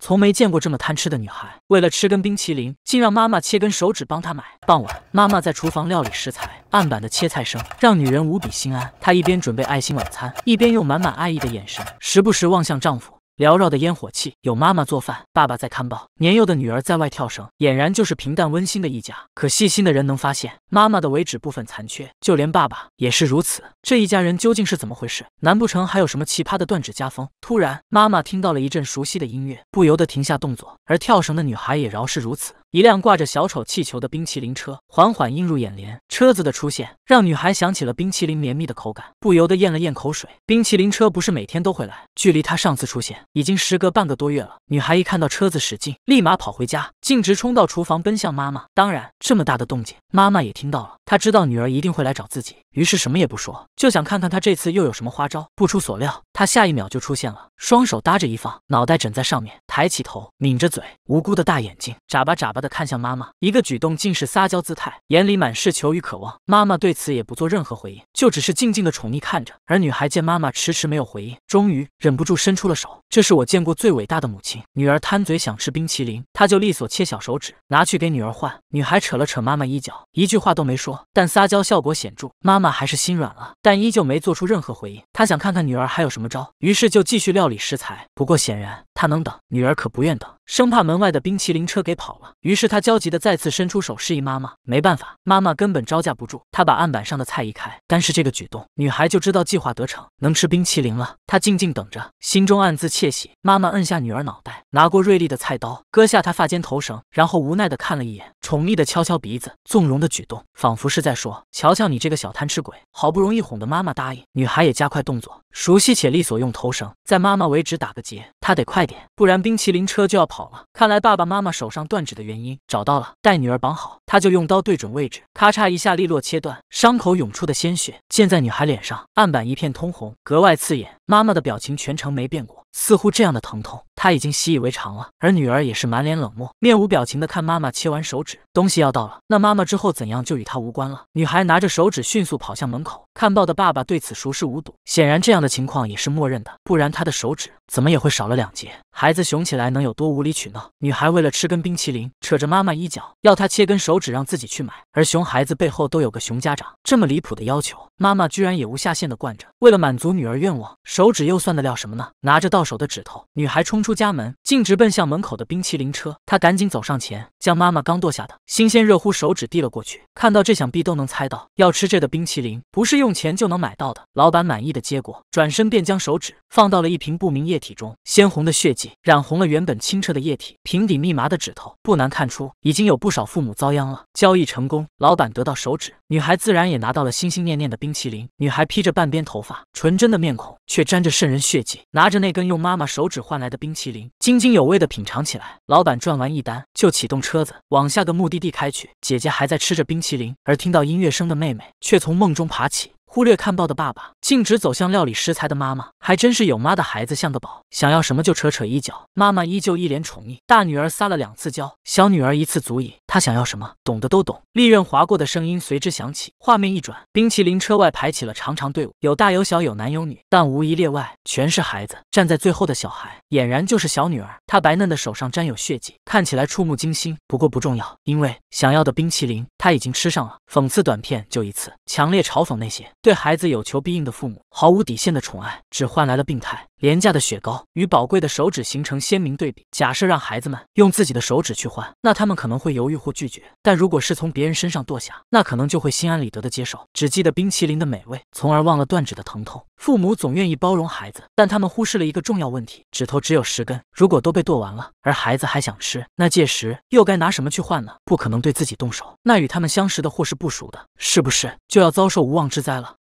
从没见过这么贪吃的女孩，为了吃根冰淇淋，竟让妈妈切根手指帮她买。傍晚，妈妈在厨房料理食材，案板的切菜声让女人无比心安。她一边准备爱心晚餐，一边用满满爱意的眼神，时不时望向丈夫。缭绕的烟火气，有妈妈做饭，爸爸在看报，年幼的女儿在外跳绳，俨然就是平淡温馨的一家。可细心的人能发现，妈妈的尾指部分残缺，就连爸爸也是如此。这一家人究竟是怎么回事？难不成还有什么奇葩的断指家风？突然，妈妈听到了一阵熟悉的音乐，不由得停下动作，而跳绳的女孩也饶是如此。一辆挂着小丑气球的冰淇淋车缓缓映入眼帘，车子的出现让女孩想起了冰淇淋绵密的口感，不由得咽了咽口水。冰淇淋车不是每天都会来，距离她上次出现已经时隔半个多月了。女孩一看到车子驶近，立马跑回家，径直冲到厨房，奔向妈妈。当然，这么大的动静，妈妈也听到了。她知道女儿一定会来找自己，于是什么也不说，就想看看她这次又有什么花招。不出所料，她下一秒就出现了，双手搭着一放，脑袋枕在上面，抬起头，抿着嘴，无辜的大眼睛眨巴眨巴。的看向妈妈，一个举动竟是撒娇姿态，眼里满是求与渴望。妈妈对此也不做任何回应，就只是静静的宠溺看着。而女孩见妈妈迟迟没有回应，终于忍不住伸出了手。这是我见过最伟大的母亲。女儿贪嘴想吃冰淇淋，她就利索切小手指拿去给女儿换。女孩扯了扯妈妈衣角，一句话都没说，但撒娇效果显著，妈妈还是心软了，但依旧没做出任何回应。她想看看女儿还有什么招，于是就继续料理食材。不过显然。他能等，女儿可不愿等，生怕门外的冰淇淋车给跑了。于是他焦急的再次伸出手示意妈妈。没办法，妈妈根本招架不住。他把案板上的菜一开，但是这个举动，女孩就知道计划得逞，能吃冰淇淋了。她静静等着，心中暗自窃喜。妈妈摁下女儿脑袋，拿过锐利的菜刀，割下她发间头绳，然后无奈的看了一眼，宠溺的敲敲鼻子，纵容的举动仿佛是在说：“瞧瞧你这个小贪吃鬼。”好不容易哄得妈妈答应，女孩也加快动作，熟悉且利索，用头绳在妈妈为止打个结。她得快。点。不然冰淇淋车就要跑了。看来爸爸妈妈手上断指的原因找到了。待女儿绑好，他就用刀对准位置，咔嚓一下利落切断，伤口涌出的鲜血溅在女孩脸上，案板一片通红，格外刺眼。妈妈的表情全程没变过，似乎这样的疼痛。他已经习以为常了，而女儿也是满脸冷漠、面无表情的看妈妈切完手指。东西要到了，那妈妈之后怎样就与她无关了。女孩拿着手指迅速跑向门口。看报的爸爸对此熟视无睹，显然这样的情况也是默认的，不然他的手指怎么也会少了两截。孩子熊起来能有多无理取闹？女孩为了吃根冰淇淋，扯着妈妈衣角要她切根手指让自己去买，而熊孩子背后都有个熊家长，这么离谱的要求，妈妈居然也无下限的惯着。为了满足女儿愿望，手指又算得了什么呢？拿着到手的指头，女孩冲出家门，径直奔向门口的冰淇淋车。她赶紧走上前，将妈妈刚剁下的新鲜热乎手指递了过去。看到这，想必都能猜到，要吃这的冰淇淋不是用钱就能买到的。老板满意的接过，转身便将手指。放到了一瓶不明液体中，鲜红的血迹染红了原本清澈的液体。瓶底密麻的指头，不难看出已经有不少父母遭殃了。交易成功，老板得到手指，女孩自然也拿到了心心念念的冰淇淋。女孩披着半边头发，纯真的面孔却沾着渗人血迹，拿着那根用妈妈手指换来的冰淇淋，津津有味地品尝起来。老板转完一单，就启动车子往下个目的地开去。姐姐还在吃着冰淇淋，而听到音乐声的妹妹却从梦中爬起。忽略看报的爸爸，径直走向料理食材的妈妈，还真是有妈的孩子像个宝，想要什么就扯扯衣角，妈妈依旧一脸宠溺。大女儿撒了两次娇，小女儿一次足矣。他想要什么，懂得都懂。利刃划过的声音随之响起，画面一转，冰淇淋车外排起了长长队伍，有大有小，有男有女，但无一例外，全是孩子。站在最后的小孩，俨然就是小女儿。她白嫩的手上沾有血迹，看起来触目惊心。不过不重要，因为想要的冰淇淋他已经吃上了。讽刺短片就一次，强烈嘲讽那些对孩子有求必应的父母，毫无底线的宠爱，只换来了病态。廉价的雪糕与宝贵的手指形成鲜明对比。假设让孩子们用自己的手指去换，那他们可能会犹豫或拒绝；但如果是从别人身上剁下，那可能就会心安理得的接受，只记得冰淇淋的美味，从而忘了断指的疼痛。父母总愿意包容孩子，但他们忽视了一个重要问题：指头只有十根，如果都被剁完了，而孩子还想吃，那届时又该拿什么去换呢？不可能对自己动手，那与他们相识的或是不熟的，是不是就要遭受无妄之灾了？